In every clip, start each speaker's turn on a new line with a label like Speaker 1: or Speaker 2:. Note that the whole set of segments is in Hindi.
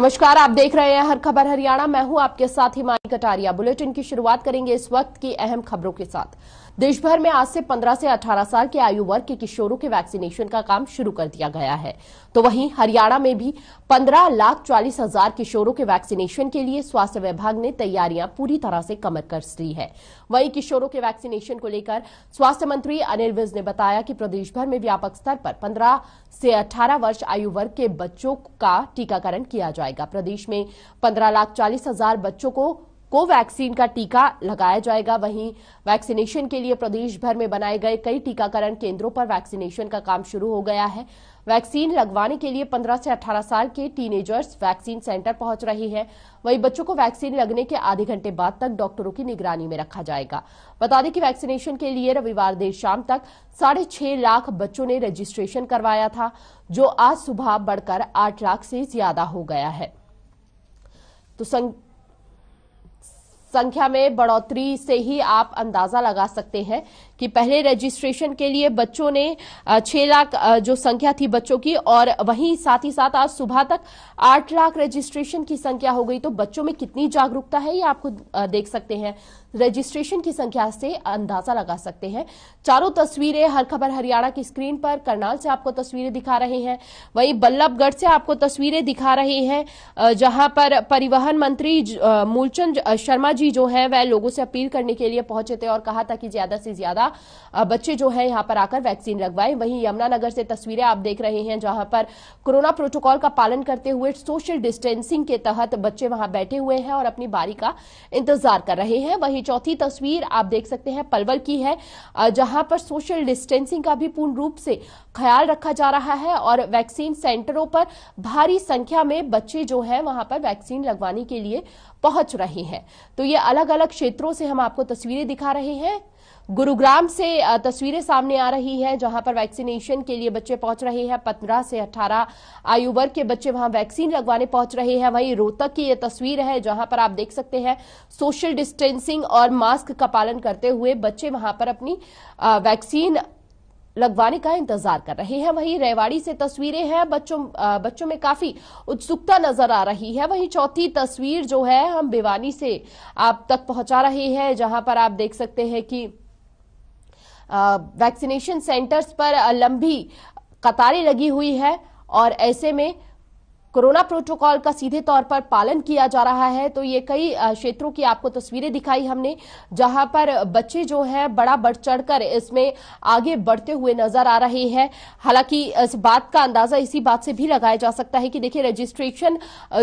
Speaker 1: नमस्कार आप देख रहे हैं हर खबर हरियाणा मैं हूं आपके साथ हिमानी कटारिया बुलेटिन की शुरुआत करेंगे इस वक्त की अहम खबरों के साथ देशभर में आज से 15 से 18 साल के आयु वर्ग के किशोरों के वैक्सीनेशन का काम शुरू कर दिया गया है तो वहीं हरियाणा में भी 15 लाख चालीस हजार किशोरों के वैक्सीनेशन के लिए स्वास्थ्य विभाग ने तैयारियां पूरी तरह से कमर कर ली है वहीं किशोरों के वैक्सीनेशन को लेकर स्वास्थ्य मंत्री अनिल विज ने बताया कि प्रदेशभर में व्यापक स्तर पर पंद्रह से अठारह वर्ष आयु वर्ग के बच्चों का टीकाकरण किया जाए जाएगा प्रदेश में पंद्रह लाख चालीस हजार बच्चों को कोवैक्सीन का टीका लगाया जाएगा वहीं वैक्सीनेशन के लिए प्रदेश भर में बनाए गए कई टीकाकरण केंद्रों पर वैक्सीनेशन का काम शुरू हो गया है वैक्सीन लगवाने के लिए 15 से 18 साल के टीनेजर्स वैक्सीन सेंटर पहुंच रहे हैं वहीं बच्चों को वैक्सीन लगने के आधे घंटे बाद तक डॉक्टरों की निगरानी में रखा जाएगा बता दें कि वैक्सीनेशन के लिए रविवार देर शाम तक साढ़े छह लाख बच्चों ने रजिस्ट्रेशन करवाया था जो आज सुबह बढ़कर आठ लाख से ज्यादा हो गया है तो संख्या में बढ़ोतरी से ही आप अंदाजा लगा सकते हैं कि पहले रजिस्ट्रेशन के लिए बच्चों ने छह लाख जो संख्या थी बच्चों की और वहीं साथ ही साथ आज सुबह तक आठ लाख रजिस्ट्रेशन की संख्या हो गई तो बच्चों में कितनी जागरूकता है ये आपको देख सकते हैं रजिस्ट्रेशन की संख्या से अंदाजा लगा सकते हैं चारों तस्वीरें हर खबर हरियाणा की स्क्रीन पर करनाल से आपको तस्वीरें दिखा रहे हैं वहीं बल्लभगढ़ से आपको तस्वीरें दिखा रहे हैं जहां पर परिवहन मंत्री मूलचंद शर्मा जी जो हैं वह लोगों से अपील करने के लिए पहुंचे थे और कहा था कि ज्यादा से ज्यादा द्वारा बच्चे जो है यहाँ पर आकर वैक्सीन लगवाए वहीं यमुनानगर से तस्वीरें आप देख रहे हैं जहां पर कोरोना प्रोटोकॉल का पालन करते हुए सोशल डिस्टेंसिंग के तहत बच्चे वहां बैठे हुए हैं और अपनी बारी का इंतजार कर रहे हैं वहीं चौथी तस्वीर आप देख सकते हैं पलवल की है जहां पर सोशल डिस्टेंसिंग का भी पूर्ण रूप से ख्याल रखा जा रहा है और वैक्सीन सेंटरों पर भारी संख्या में बच्चे जो है वहां पर वैक्सीन लगवाने के लिए पहुंच रहे हैं तो ये अलग अलग क्षेत्रों से हम आपको तस्वीरें दिखा रहे हैं गुरुग्राम से तस्वीरें सामने आ रही है जहां पर वैक्सीनेशन के लिए बच्चे पहुंच रहे हैं पंद्रह से अठारह आयु वर्ग के बच्चे वहां वैक्सीन लगवाने पहुंच रहे हैं वहीं रोहतक की ये तस्वीर है जहां पर आप देख सकते हैं सोशल डिस्टेंसिंग और मास्क का पालन करते हुए बच्चे वहां पर अपनी वैक्सीन लगवाने का इंतजार कर रहे हैं वहीं रेवाड़ी से तस्वीरें हैं बच्चों बच्चों में काफी उत्सुकता नजर आ रही है वहीं चौथी तस्वीर जो है हम भिवानी से आप तक पहुंचा रहे हैं जहां पर आप देख सकते हैं कि वैक्सीनेशन सेंटर्स पर लंबी कतारें लगी हुई है और ऐसे में कोरोना प्रोटोकॉल का सीधे तौर पर पालन किया जा रहा है तो ये कई क्षेत्रों की आपको तस्वीरें दिखाई हमने जहां पर बच्चे जो है बड़ा बढ़ चढ़कर इसमें आगे बढ़ते हुए नजर आ रहे हैं हालांकि इस बात का अंदाजा इसी बात से भी लगाया जा सकता है कि देखिए रजिस्ट्रेशन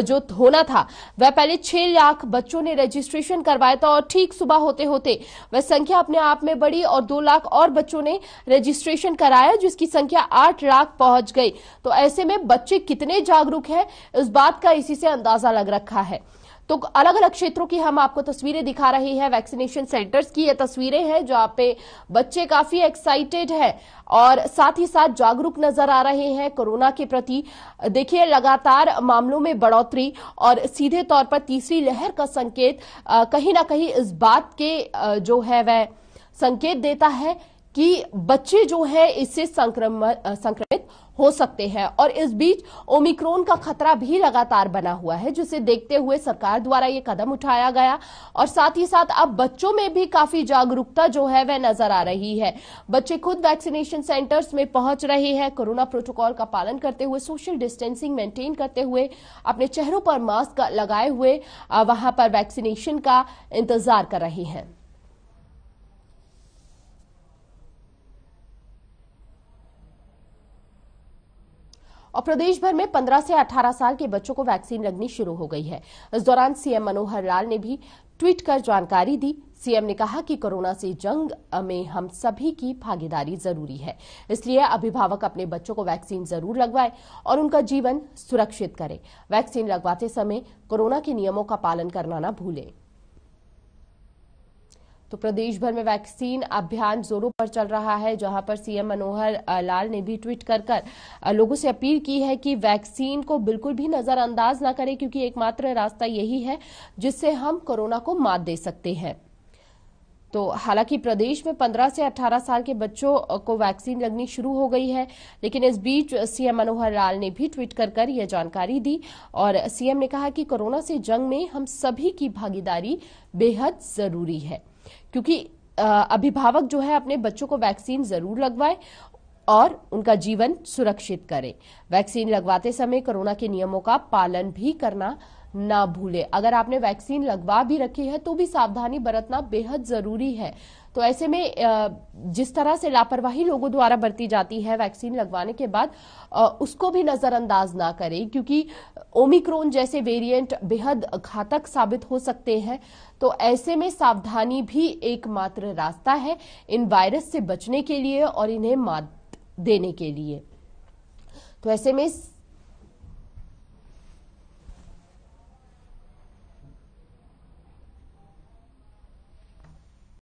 Speaker 1: जो होना था वह पहले छह लाख बच्चों ने रजिस्ट्रेशन करवाया था और ठीक सुबह होते होते वह संख्या अपने आप में बढ़ी और दो लाख और बच्चों ने रजिस्ट्रेशन कराया जिसकी संख्या आठ लाख पहुंच गई तो ऐसे में बच्चे कितने जागरूक हैं है इस बात का इसी से अंदाजा लग रखा है तो अलग अलग क्षेत्रों की हम आपको तस्वीरें दिखा रहे हैं वैक्सीनेशन सेंटर्स की ये तस्वीरें हैं जहां पे बच्चे काफी एक्साइटेड हैं और साथ ही साथ जागरूक नजर आ रहे हैं कोरोना के प्रति देखिए लगातार मामलों में बढ़ोतरी और सीधे तौर पर तीसरी लहर का संकेत कहीं ना कहीं इस बात के जो है वह संकेत देता है कि बच्चे जो है इससे संक्रमित हो सकते हैं और इस बीच ओमिक्रोन का खतरा भी लगातार बना हुआ है जिसे देखते हुए सरकार द्वारा ये कदम उठाया गया और साथ ही साथ अब बच्चों में भी काफी जागरूकता जो है वह नजर आ रही है बच्चे खुद वैक्सीनेशन सेंटर्स में पहुंच रहे हैं कोरोना प्रोटोकॉल का पालन करते हुए सोशल डिस्टेंसिंग मेंटेन करते हुए अपने चेहरों पर मास्क लगाए हुए वहां पर वैक्सीनेशन का इंतजार कर रहे हैं और प्रदेश भर में 15 से 18 साल के बच्चों को वैक्सीन लगनी शुरू हो गई है इस दौरान सीएम मनोहर लाल ने भी ट्वीट कर जानकारी दी सीएम ने कहा कि कोरोना से जंग में हम सभी की भागीदारी जरूरी है इसलिए अभिभावक अपने बच्चों को वैक्सीन जरूर लगवाएं और उनका जीवन सुरक्षित करें वैक्सीन लगवाते समय कोरोना के नियमों का पालन करना न भूलें तो प्रदेश भर में वैक्सीन अभियान जोरों पर चल रहा है जहां पर सीएम मनोहर लाल ने भी ट्वीट कर कर लोगों से अपील की है कि वैक्सीन को बिल्कुल भी नजरअंदाज ना करें क्योंकि एकमात्र रास्ता यही है जिससे हम कोरोना को मात दे सकते हैं तो हालांकि प्रदेश में 15 से 18 साल के बच्चों को वैक्सीन लगनी शुरू हो गई है लेकिन इस बीच सीएम मनोहर लाल ने भी ट्वीट कर कर यह जानकारी दी और सीएम ने कहा कि कोरोना से जंग में हम सभी की भागीदारी बेहद जरूरी है क्योंकि अभिभावक जो है अपने बच्चों को वैक्सीन जरूर लगवाए और उनका जीवन सुरक्षित करें वैक्सीन लगवाते समय कोरोना के नियमों का पालन भी करना ना भूले अगर आपने वैक्सीन लगवा भी रखी है तो भी सावधानी बरतना बेहद जरूरी है तो ऐसे में जिस तरह से लापरवाही लोगों द्वारा बरती जाती है वैक्सीन लगवाने के बाद उसको भी नजरअंदाज ना करें क्योंकि ओमिक्रोन जैसे वेरिएंट बेहद घातक साबित हो सकते हैं तो ऐसे में सावधानी भी एकमात्र रास्ता है इन वायरस से बचने के लिए और इन्हें मात देने के लिए तो ऐसे में